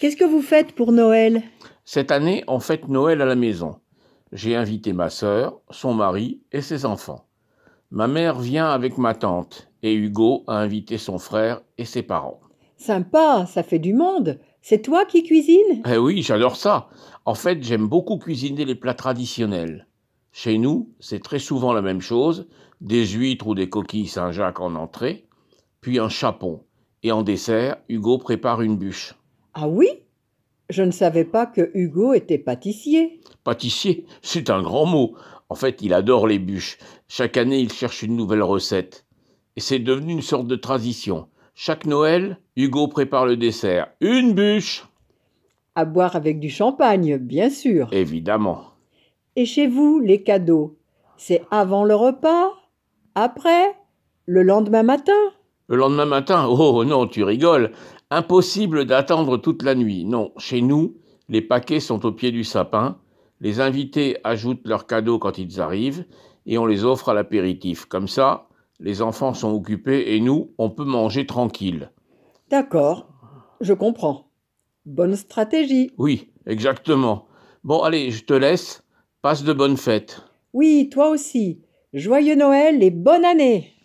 Qu'est-ce que vous faites pour Noël Cette année, on fête Noël à la maison. J'ai invité ma sœur, son mari et ses enfants. Ma mère vient avec ma tante et Hugo a invité son frère et ses parents. Sympa, ça fait du monde. C'est toi qui cuisines Eh oui, j'adore ça. En fait, j'aime beaucoup cuisiner les plats traditionnels. Chez nous, c'est très souvent la même chose, des huîtres ou des coquilles Saint-Jacques en entrée, puis un chapon. Et en dessert, Hugo prépare une bûche. Ah oui Je ne savais pas que Hugo était pâtissier. Pâtissier, c'est un grand mot. En fait, il adore les bûches. Chaque année, il cherche une nouvelle recette. Et c'est devenu une sorte de tradition. Chaque Noël, Hugo prépare le dessert. Une bûche À boire avec du champagne, bien sûr. Évidemment. Et chez vous, les cadeaux C'est avant le repas Après Le lendemain matin Le lendemain matin Oh non, tu rigoles Impossible d'attendre toute la nuit. Non, chez nous, les paquets sont au pied du sapin, les invités ajoutent leurs cadeaux quand ils arrivent et on les offre à l'apéritif. Comme ça, les enfants sont occupés et nous, on peut manger tranquille. D'accord, je comprends. Bonne stratégie. Oui, exactement. Bon, allez, je te laisse. Passe de bonnes fêtes. Oui, toi aussi. Joyeux Noël et bonne année.